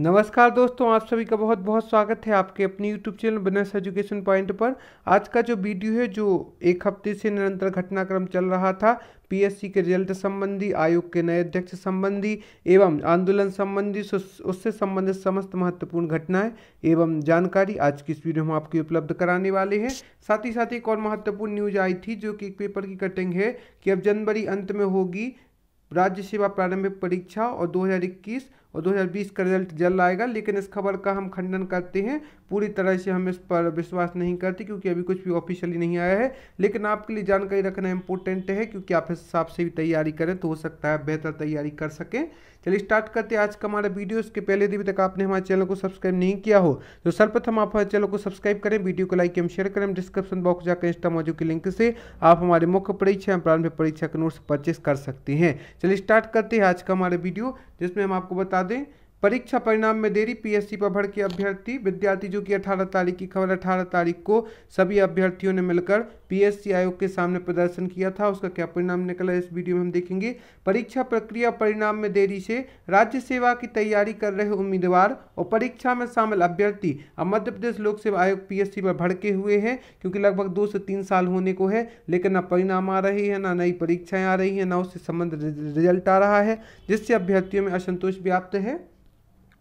नमस्कार दोस्तों आप सभी का बहुत बहुत स्वागत है आपके अपने यूट्यूब चैनल बनर्स एजुकेशन पॉइंट पर आज का जो वीडियो है जो एक हफ्ते से निरंतर घटनाक्रम चल रहा था पीएससी के रिजल्ट संबंधी आयोग के नए अध्यक्ष संबंधी एवं आंदोलन संबंधी उससे संबंधित समस्त महत्वपूर्ण घटनाएं एवं जानकारी आज की इस वीडियो में आपको उपलब्ध कराने वाले हैं साथ ही साथ एक और महत्वपूर्ण न्यूज आई थी जो कि एक पेपर की कटिंग है कि अब जनवरी अंत में होगी राज्य सेवा प्रारंभिक परीक्षा और 2021 और 2020 का रिजल्ट जल्द आएगा लेकिन इस खबर का हम खंडन करते हैं पूरी तरह से हम इस पर विश्वास नहीं करते क्योंकि अभी कुछ भी ऑफिशियली नहीं आया है लेकिन आपके लिए जानकारी रखना इम्पोर्टेंट है क्योंकि आप इस हिसाब से भी तैयारी करें तो हो सकता है बेहतर तैयारी कर सकें चलिए स्टार्ट करते हैं आज का हमारा वीडियो इसके पहले दिन तक आपने हमारे चैनल को सब्सक्राइब नहीं किया हो तो सर्वप्रथम आप हमारे चैनल को सब्सक्राइब करें वीडियो को लाइक एवं शेयर करें डिस्क्रिप्शन बॉक्स जाकर इंस्टा मौजूद के लिंक से आप हमारे मुख्य परीक्षा एवं प्रारंभिक परीक्षा के नोट्स परचेस कर सकते हैं चलिए स्टार्ट करते हैं आज का हमारा वीडियो जिसमें हम आपको बता दें परीक्षा परिणाम में देरी पीएससी पर भड़के अभ्यर्थी विद्यार्थी जो की 18 तारीख की खबर 18 तारीख को सभी अभ्यर्थियों ने मिलकर पीएससी आयोग के सामने प्रदर्शन किया था उसका क्या परिणाम निकला इस वीडियो में हम देखेंगे परीक्षा प्रक्रिया परिणाम में देरी से राज्य सेवा की तैयारी कर रहे उम्मीदवार और परीक्षा में शामिल अभ्यर्थी अब मध्य प्रदेश लोक सेवा आयोग पी पर भड़के हुए हैं क्योंकि लगभग दो से तीन साल होने को है लेकिन ना परिणाम आ रही है ना नई परीक्षाएँ आ रही हैं ना उससे संबंध रिजल्ट आ रहा है जिससे अभ्यर्थियों में असंतोष व्याप्त है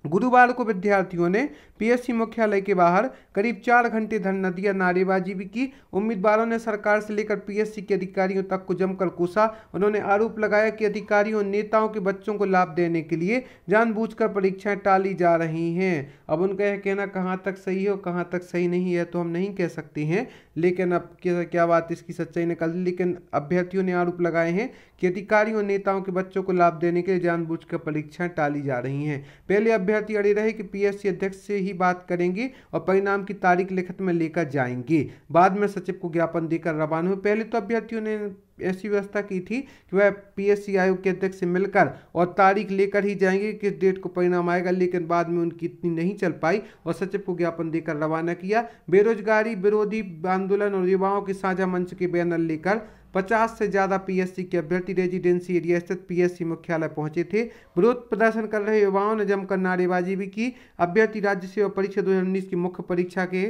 गुरुवार को विद्यार्थियों ने पीएससी मुख्यालय के बाहर करीब चार घंटे धरना दिया नारेबाजी भी की उम्मीदवारों ने सरकार से लेकर पीएससी के अधिकारियों तक को जमकर कोसा उन्होंने आरोप लगाया कि अधिकारियों नेताओं के बच्चों को लाभ देने के लिए जानबूझकर परीक्षाएं टाली जा रही हैं अब उनका यह कहना कहाँ तक सही है और कहाँ तक सही नहीं है तो हम नहीं कह सकते हैं लेकिन अब क्या क्या बात इसकी सच्चाई निकाली लेकिन अभ्यर्थियों ने आरोप लगाए हैं कि अधिकारियों नेताओं के बच्चों को लाभ देने के लिए जानबूझकर परीक्षाएं टाली जा रही हैं पहले अभ्यर्थी अड़े रहे कि पीएससी अध्यक्ष से ही बात करेंगे और परिणाम की तारीख लिखित में लेकर जाएंगे बाद में सचिव को ज्ञापन देकर रवाना हुए पहले तो अभ्यर्थियों ने ऐसी व्यवस्था की थी कि वह पीएससी आयोग के अध्यक्ष से मिलकर और तारीख लेकर ही जाएंगे किस डेट को परिणाम आएगा लेकिन बाद में उनकी इतनी नहीं चल पाई और सचिव को ज्ञापन देकर रवाना किया बेरोजगारी विरोधी आंदोलन और युवाओं के साझा मंच के बैनर लेकर 50 से ज़्यादा पीएससी के अभ्यर्थी रेजिडेंसी एरिया स्थित पीएससी मुख्यालय पहुंचे थे विरोध प्रदर्शन कर रहे युवाओं ने जमकर नारेबाजी भी की अभ्यर्थी राज्य सेवा परीक्षा 2019 की मुख्य परीक्षा के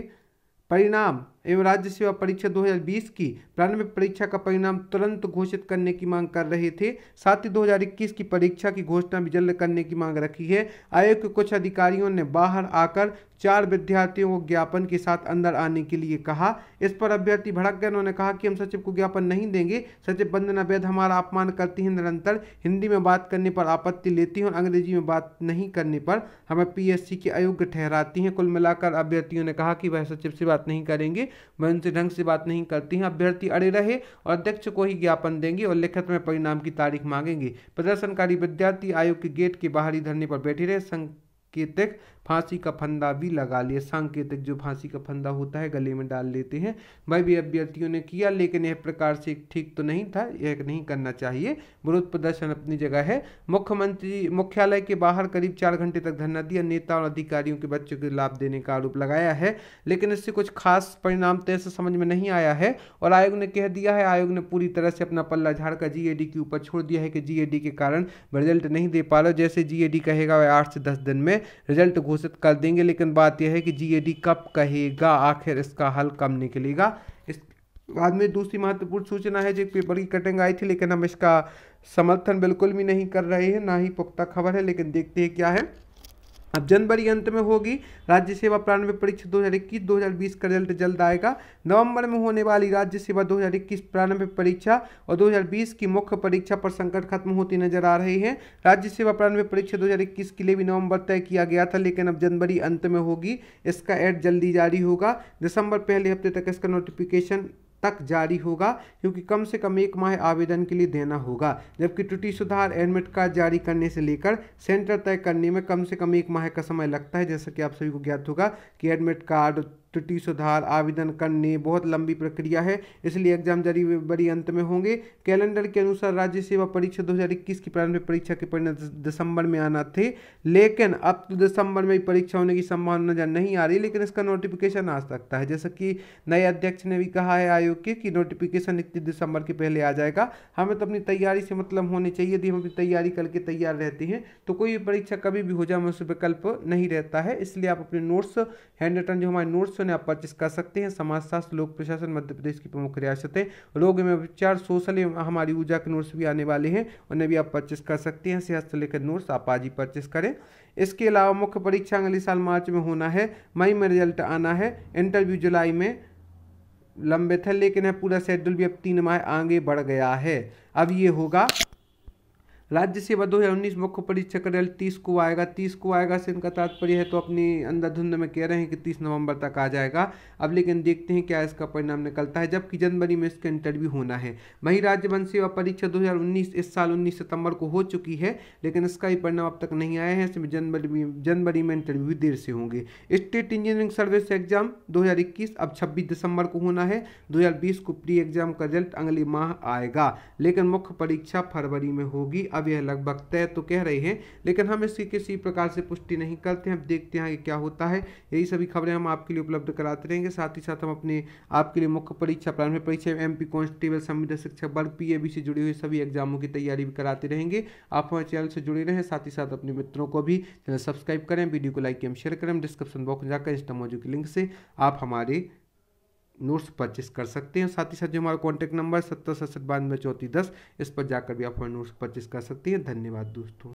परिणाम एवं राज्य सेवा परीक्षा 2020 की प्रारंभिक परीक्षा का परिणाम तुरंत घोषित करने की मांग कर रहे थे साथ ही 2021 की परीक्षा की घोषणा भी जल्द करने की मांग रखी है आयोग के कुछ अधिकारियों ने बाहर आकर चार विद्यार्थियों को ज्ञापन के साथ अंदर आने के लिए कहा इस पर अभ्यर्थी भड़क गए उन्होंने कहा कि हम सचिव को ज्ञापन नहीं देंगे सचिव वंदना वैद हमारा अपमान करती हैं निरंतर हिंदी में बात करने पर आपत्ति लेती हैं और अंग्रेजी में बात नहीं करने पर हमें पीएससी के अयोग्य ठहराती हैं कुल मिलाकर अभ्यर्थियों ने कहा कि वह सचिव से बात नहीं करेंगे वह उनसे ढंग से बात नहीं करती हैं अभ्यर्थी अड़े रहे और अध्यक्ष को ही ज्ञापन देंगे और लिखित में परिणाम की तारीख मांगेंगे प्रदर्शनकारी विद्यार्थी आयोग के गेट के बाहरी धरने पर बैठे रहे संघ सांकेतिक फांसी का फंदा भी लगा लिया सांकेतिक जो फांसी का फंदा होता है गले में डाल लेते हैं भाई भी अभ्यर्थियों ने किया लेकिन यह प्रकार से ठीक तो नहीं था यह नहीं करना चाहिए विरोध प्रदर्शन अपनी जगह है मुख्यमंत्री मुख्यालय के बाहर करीब चार घंटे तक धरना दिया नेता और अधिकारियों के बच्चों के लाभ देने का आरोप लगाया है लेकिन इससे कुछ खास परिणाम तय तो से समझ में नहीं आया है और आयोग ने कह दिया है आयोग ने पूरी तरह से अपना पल्ला झाड़ कर जीएडी के ऊपर छोड़ दिया है कि जीएडी के कारण रिजल्ट नहीं दे पा रहे जैसे जीएडी कहेगा वह आठ से दस दिन में रिजल्ट घोषित कर देंगे लेकिन बात यह है कि जीएडी कब कहेगा आखिर इसका हल कब निकलेगा इस बाद में दूसरी महत्वपूर्ण सूचना है जो पेपर की कटिंग आई थी लेकिन हम इसका समर्थन बिल्कुल भी नहीं कर रहे हैं ना ही पुख्ता खबर है लेकिन देखते हैं क्या है अब जनवरी अंत में होगी राज्य सेवा प्रारंभ परीक्षा 2021 2020 का रिजल्ट जल्द आएगा नवंबर में होने वाली राज्य सेवा 2021 प्रारंभ परीक्षा और 2020 की मुख्य परीक्षा पर संकट खत्म होती नजर आ रही है राज्य सेवा प्रारंभ परीक्षा 2021 के लिए भी नवंबर तय किया गया था लेकिन अब जनवरी अंत में होगी इसका एड जल्दी जारी होगा दिसंबर पहले हफ्ते तक इसका नोटिफिकेशन तक जारी होगा क्योंकि कम से कम एक माह आवेदन के लिए देना होगा जबकि त्रुटि सुधार एडमिट कार्ड जारी करने से लेकर सेंटर तय करने में कम से कम एक माह का समय लगता है जैसा कि आप सभी को ज्ञात होगा कि एडमिट कार्ड त्रुटि सुधार आवेदन करने बहुत लंबी प्रक्रिया है इसलिए एग्जाम बड़ी अंत में होंगे कैलेंडर के अनुसार राज्य सेवा परीक्षा 2021 की प्रारंभिक परीक्षा के परिणाम दिसंबर में आना थे लेकिन अब तो दिसंबर में परीक्षा होने की संभावना नहीं आ रही लेकिन इसका नोटिफिकेशन आ सकता है जैसा कि नए अध्यक्ष ने भी कहा है आयोग के कि नोटिफिकेशन इकतीस दिसंबर के पहले आ जाएगा हमें तो अपनी तैयारी से मतलब होनी चाहिए यदि हम अपनी तैयारी करके तैयार रहते हैं तो कोई भी परीक्षा कभी भी हो जाए हमें विकल्प नहीं रहता है इसलिए आप अपने नोट्स हैंड रिटर्न जो हमारे नोट्स में आप परचेस कर सकते हैं समाजशास्त्र लोक प्रशासन मध्य प्रदेश की प्रमुख रियासतें लोग में विचार सोशल एवं हमारी ऊर्जा के नोट्स भी आने वाले हैं उन्हें भी आप परचेस कर सकते हैं सेहत से लेकर नोट्स आप आज ही परचेस करें इसके अलावा मुख्य परीक्षा अगले साल मार्च में होना है मई में रिजल्ट आना है इंटरव्यू जुलाई में लंबे थे लेकिन है पूरा शेड्यूल भी अब तीन माह आगे बढ़ गया है अब ये होगा राज्य सेवा दो हज़ार उन्नीस मुख्य परीक्षा का रिजल्ट तीस को आएगा तीस को आएगा से इनका तात्पर्य है तो अपनी अंधाधुंध में कह रहे हैं कि तीस नवंबर तक आ जाएगा अब लेकिन देखते हैं क्या इसका परिणाम निकलता है जबकि जनवरी में इसका इंटरव्यू होना है वहीं राज्य वन सेवा परीक्षा दो इस साल उन्नीस सितंबर को हो चुकी है लेकिन इसका भी परिणाम अब तक नहीं आया है इसमें जनवरी में जनवरी में इंटरव्यू देर से होंगे स्टेट इंजीनियरिंग सर्विस एग्जाम इक्कीस अब छब्बीस दिसंबर को होना है बीस को प्री एग्जाम का रिजल्ट अगले माह आएगा लेकिन मुख्य परीक्षा फरवरी में होगी अब यह लगभग तय तो कह रही है लेकिन हम इसकी किसी प्रकार से पुष्टि नहीं करते हैं देखते हैं कि क्या होता है यही सभी खबरें हम आपके लिए उपलब्ध कराते रहेंगे साथ ही साथ हम अपने आपके लिए मुख्य परीक्षा प्रारंभिक परीक्षा एम पी कॉन्स्टेबल संविदा शिक्षा वर्ग पी से जुड़ी हुई सभी एग्जामों की तैयारी भी कराते रहेंगे आप हमारे चैनल से जुड़े रहें साथ ही साथ अपने मित्रों को भी चैनल सब्सक्राइब करें वीडियो को लाइक एवं शेयर करें डिस्क्रिप्शन बॉक्स में जाकर इंस्टा मौजूद लिंक से आप हमारे नोट्स परचेस कर सकते हैं साथ ही साथ जो हमारा कॉन्टैक्ट नंबर सत्तर सड़सठ बानवे चौंतीस दस इस पर जाकर भी आप हमारे नोट्स परचेस कर सकते हैं धन्यवाद दोस्तों